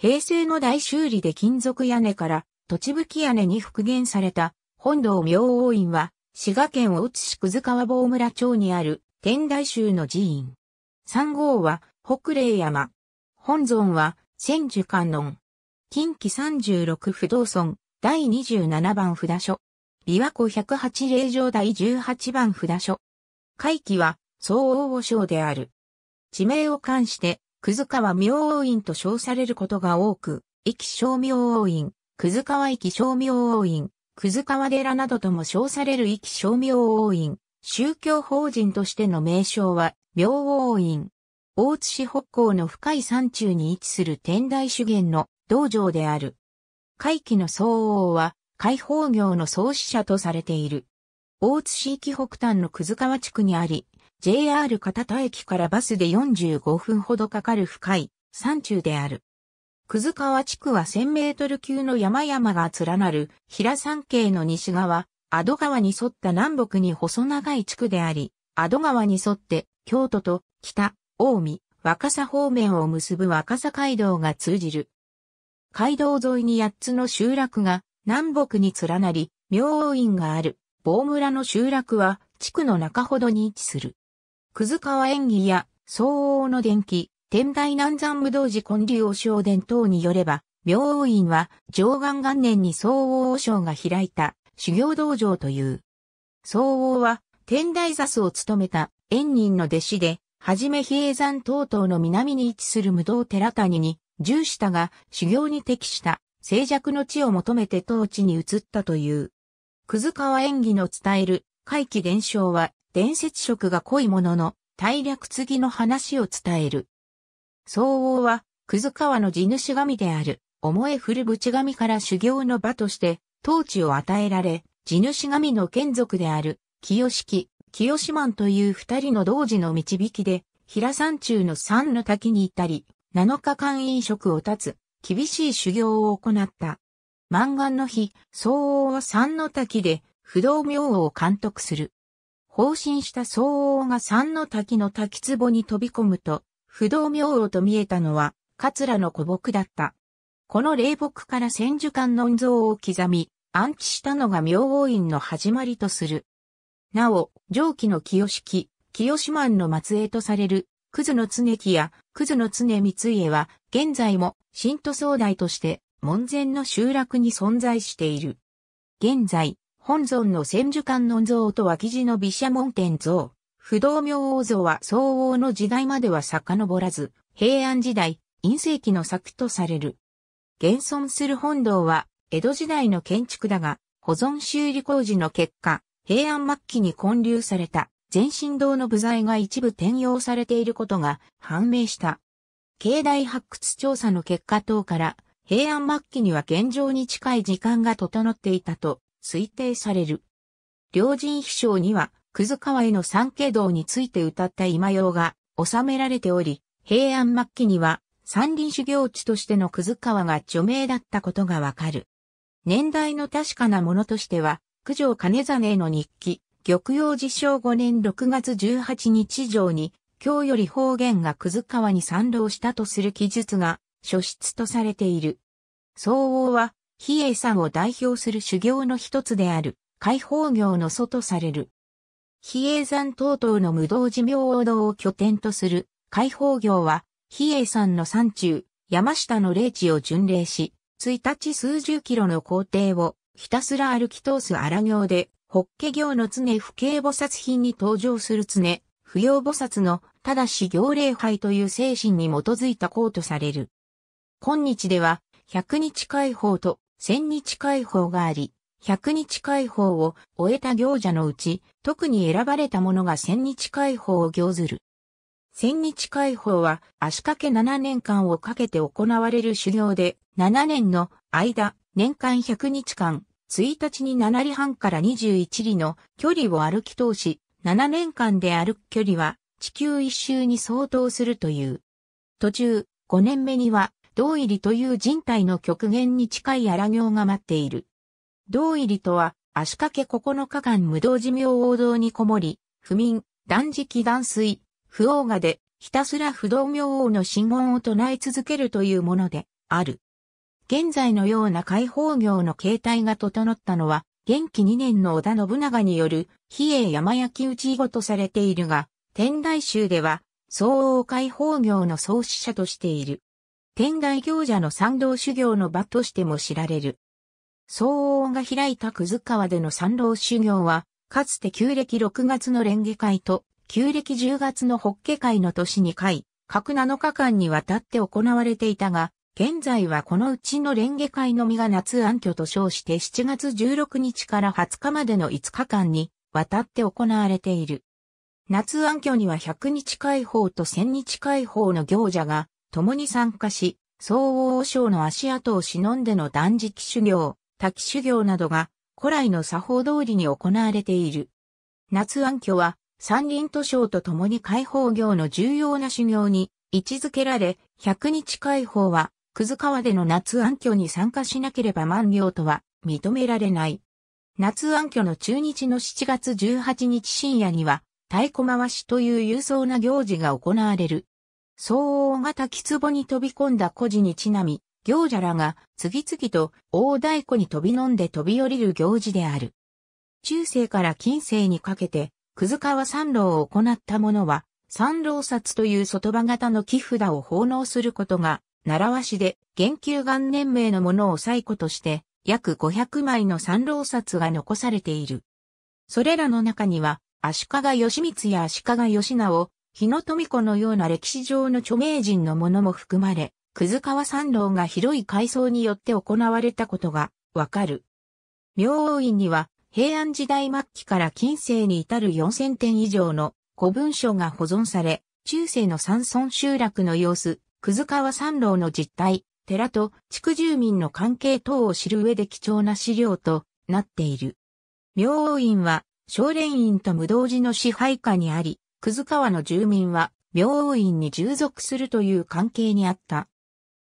平成の大修理で金属屋根から土地吹き屋根に復元された本堂明王院は滋賀県大津市葛川坊村町にある天台宗の寺院。三号は北霊山。本尊は千樹観音。近畿36不動尊第27番札所。琵琶湖108霊場第18番札所。会期は総応募賞である。地名を冠して葛川明王院と称されることが多く、岐小明王院、葛川岐小明王院、葛川寺などとも称される岐小明王院、宗教法人としての名称は、明王院。大津市北港の深い山中に位置する天台修験の道場である。会期の総王は、解放業の創始者とされている。大津市域北端の葛川地区にあり、JR 片田駅からバスで45分ほどかかる深い山中である。くず川地区は1000メートル級の山々が連なる平山系の西側、阿戸川に沿った南北に細長い地区であり、阿戸川に沿って京都と北、大見、若狭方面を結ぶ若狭街道が通じる。街道沿いに8つの集落が南北に連なり、明王院がある棒村の集落は地区の中ほどに位置する。くず川演技や相応の伝記、天台南山武道寺建立和尚伝等によれば、明王院は上岸元年に相応和尚が開いた修行道場という。相応は天台座を務めた縁人の弟子で、はじめ比叡山等々の南に位置する無道寺谷に、したが修行に適した静寂の地を求めて当地に移ったという。くず川演技の伝える、怪奇伝承は伝説色が濃いものの、大略継ぎの話を伝える。総王は、くず川の地主神である、思え古淵神から修行の場として、統治を与えられ、地主神の眷属である、清式、清島という二人の同時の導きで、平山中の三の滝に至り、七日間飲食を断つ、厳しい修行を行った。満願の日、総王は三の滝で、不動明王を監督する。放心した総王が三の滝の滝壺に飛び込むと、不動明王と見えたのは、桂の古木だった。この霊木から千手観音像を刻み、暗記したのが明王院の始まりとする。なお、上記の清式、清島の末裔とされる、葛の常木や葛の常光家は、現在も新都総代として、門前の集落に存在している。現在、本尊の千手観音像と脇地の毘沙門天像、不動明王像は相応の時代までは遡らず、平安時代、陰世紀の作とされる。現存する本堂は、江戸時代の建築だが、保存修理工事の結果、平安末期に建立された、全身堂の部材が一部転用されていることが判明した。境内発掘調査の結果等から、平安末期には現状に近い時間が整っていたと推定される。両人秘書には、くず川への三家道について歌った今用が収められており、平安末期には山林修行地としてのくず川が著名だったことがわかる。年代の確かなものとしては、九条金根への日記、玉葉自称5年6月18日上に、今日より方言がくず川に賛同したとする記述が、書出とされている。相応は、比叡山を代表する修行の一つである、解放行の祖とされる。比叡山等々の無道寺明王堂を拠点とする、解放行は、比叡山の山中、山下の霊地を巡礼し、1日数十キロの行程を、ひたすら歩き通す荒行で、法華行の常不敬菩薩品に登場する常、不要菩薩の、ただし行礼拝という精神に基づいた行とされる。今日では、百日解放と千日解放があり、百日解放を終えた行者のうち、特に選ばれた者が千日解放を行ずる。千日解放は足掛け7年間をかけて行われる修行で、7年の間、年間100日間、1日に7里半から21里の距離を歩き通し、7年間で歩く距離は地球一周に相当するという。途中、5年目には道入りという人体の極限に近い荒行が待っている。道入りとは、足掛け9日間無道寿命王道にこもり、不眠、断食断水、不王がで、ひたすら不動明王の信言を唱え続けるというもので、ある。現在のような解放業の形態が整ったのは、元気2年の織田信長による、比叡山焼き討ち後とされているが、天台宗では、相応解放業の創始者としている。天台行者の参道修行の場としても知られる。騒音が開いたくず川での参道修行は、かつて旧暦6月の蓮華会と、旧暦10月の北華会の年2回、各7日間にわたって行われていたが、現在はこのうちの蓮華会のみが夏暗挙と称して7月16日から20日までの5日間にわたって行われている。夏暗挙には100日解放と1000日解放の行者が共に参加し、総王将の足跡を忍んでの断食修行、滝修行などが古来の作法通りに行われている。夏暗居は山林図書と共に解放業の重要な修行に位置づけられ、百日解放は、くず川での夏暗居に参加しなければ満行とは認められない。夏暗居の中日の7月18日深夜には、太鼓回しという勇壮な行事が行われる。相応型木壺に飛び込んだ孤児にちなみ、行者らが次々と大太鼓に飛び飲んで飛び降りる行事である。中世から近世にかけて、くず川三郎を行った者は、三郎札という外場型の木札を奉納することが、習わしで、元旧元年名のものを最古として、約500枚の三郎札が残されている。それらの中には、足利義満や足利義直、日野富子のような歴史上の著名人のものも含まれ、葛川三郎が広い階層によって行われたことがわかる。明王院には平安時代末期から近世に至る4000点以上の古文書が保存され、中世の山村集落の様子、葛川三郎の実態、寺と地区住民の関係等を知る上で貴重な資料となっている。明王院は、少年院と無道寺の支配下にあり、くず川の住民は、病院に従属するという関係にあった。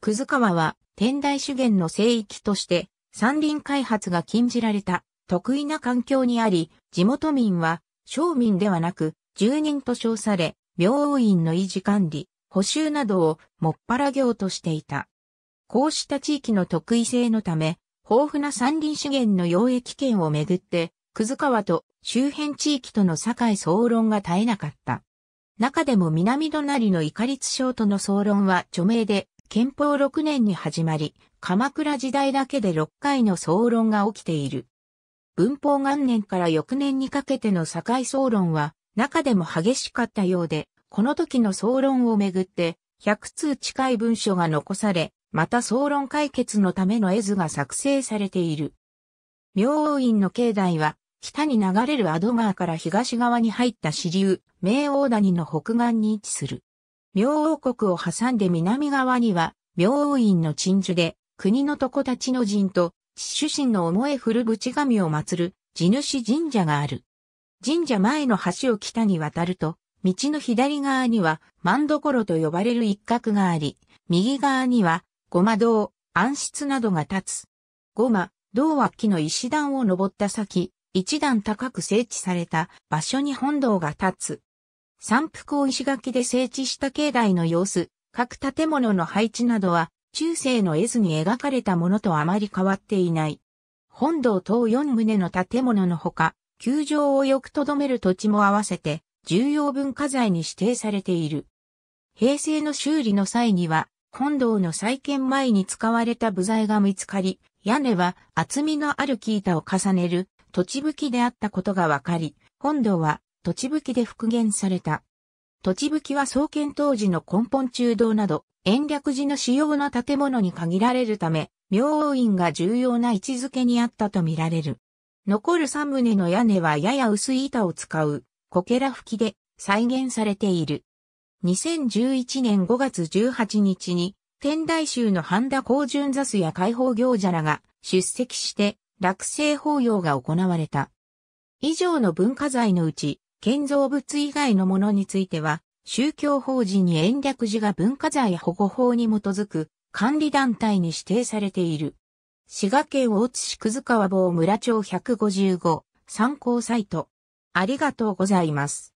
くず川は、天台資源の聖域として、山林開発が禁じられた、得意な環境にあり、地元民は、商民ではなく、住人と称され、病院の維持管理、補修などをもっぱら業としていた。こうした地域の特異性のため、豊富な山林資源の養液権をめぐって、くず川と周辺地域との境総論が絶えなかった。中でも南隣のイカリツ省との総論は著名で、憲法6年に始まり、鎌倉時代だけで6回の総論が起きている。文法元年から翌年にかけての境総論は、中でも激しかったようで、この時の総論をめぐって、100通近い文書が残され、また総論解決のための絵図が作成されている。明王院の境内は、北に流れるアド川から東側に入った支流、明王谷の北岸に位置する。明王国を挟んで南側には、明王院の鎮守で、国の床たちの陣と、主神の思え古ち神を祀る、地主神社がある。神社前の橋を北に渡ると、道の左側には、万所と呼ばれる一角があり、右側には、ごま堂、暗室などが立つ。ごま、堂は木の石段を登った先、一段高く整地された場所に本堂が建つ。山腹を石垣で整地した境内の様子、各建物の配置などは、中世の絵図に描かれたものとあまり変わっていない。本堂等4棟の建物のほか、球場をよくとどめる土地も合わせて、重要文化財に指定されている。平成の修理の際には、本堂の再建前に使われた部材が見つかり、屋根は厚みのある木板を重ねる土地吹きであったことがわかり、本堂は土地吹きで復元された。土地吹きは創建当時の根本中道など、延暦寺の主要な建物に限られるため、明王院が重要な位置づけにあったとみられる。残る三棟の屋根はやや薄い板を使う、こけら吹きで再現されている。2011年5月18日に、天台宗の半田光純座すや解放行者らが出席して落成法要が行われた。以上の文化財のうち、建造物以外のものについては、宗教法人に延暦寺が文化財保護法に基づく管理団体に指定されている。滋賀県大津市葛川坊村町155参考サイト。ありがとうございます。